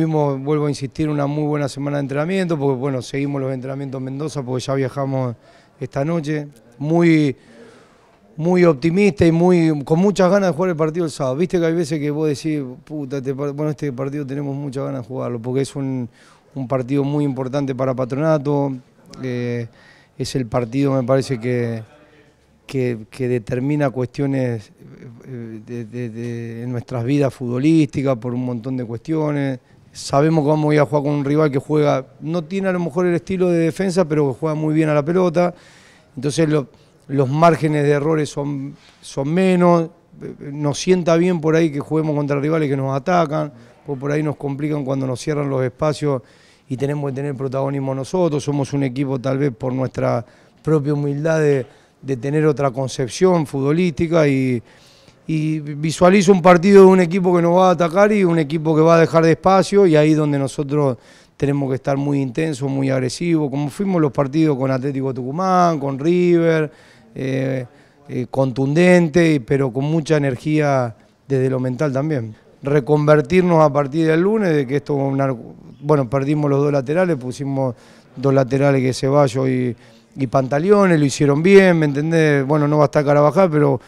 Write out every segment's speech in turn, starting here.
vuelvo a insistir, una muy buena semana de entrenamiento, porque bueno, seguimos los entrenamientos en Mendoza, porque ya viajamos esta noche. Muy, muy optimista y muy, con muchas ganas de jugar el partido el sábado. Viste que hay veces que vos decís, puta, este bueno, este partido tenemos muchas ganas de jugarlo, porque es un, partido muy importante para Patronato. Eh, es el partido, me parece, que, que, determina cuestiones eh, de, en nuestras vidas futbolísticas por un montón de cuestiones. Sabemos cómo voy a jugar con un rival que juega, no tiene a lo mejor el estilo de defensa, pero que juega muy bien a la pelota. Entonces los márgenes de errores son, son menos. Nos sienta bien por ahí que juguemos contra rivales que nos atacan, porque por ahí nos complican cuando nos cierran los espacios y tenemos que tener protagonismo nosotros. Somos un equipo tal vez por nuestra propia humildad de, de tener otra concepción futbolística y y visualizo un partido de un equipo que nos va a atacar y un equipo que va a dejar de espacio y ahí donde nosotros tenemos que estar muy intensos, muy agresivos, como fuimos los partidos con Atlético Tucumán, con River, eh, eh, contundente, pero con mucha energía desde lo mental también. Reconvertirnos a partir del lunes, de que esto, bueno, perdimos los dos laterales, pusimos dos laterales que Ceballos y, y Pantaleones, lo hicieron bien, ¿me entendés? Bueno, no va a estar Carabajal, pero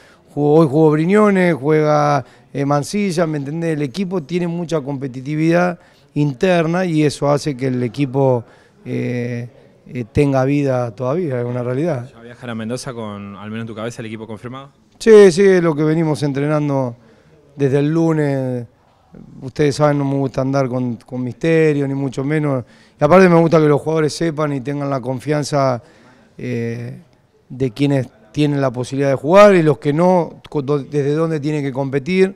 hoy jugó Briñones, juega eh, Mancilla, ¿me entendés? El equipo tiene mucha competitividad interna y eso hace que el equipo eh, eh, tenga vida todavía, es una realidad. ¿Ya viajar a Mendoza con, al menos en tu cabeza, el equipo confirmado? Sí, sí, es lo que venimos entrenando desde el lunes. Ustedes saben, no me gusta andar con, con misterio, ni mucho menos. Y aparte me gusta que los jugadores sepan y tengan la confianza de quienes tienen la posibilidad de jugar y los que no, desde dónde tienen que competir,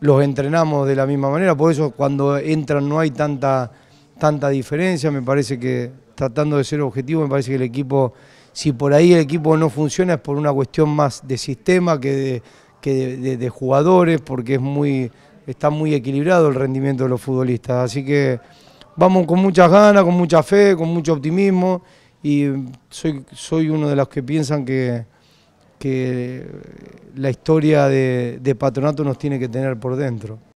los entrenamos de la misma manera, por eso cuando entran no hay tanta, tanta diferencia, me parece que tratando de ser objetivo, me parece que el equipo, si por ahí el equipo no funciona es por una cuestión más de sistema que de, jugadores, porque es muy, está muy equilibrado el rendimiento de los futbolistas, así que vamos con muchas ganas, con mucha fe, con mucho optimismo y soy, soy uno de los que piensan que, la historia de patronato nos tiene que tener por dentro.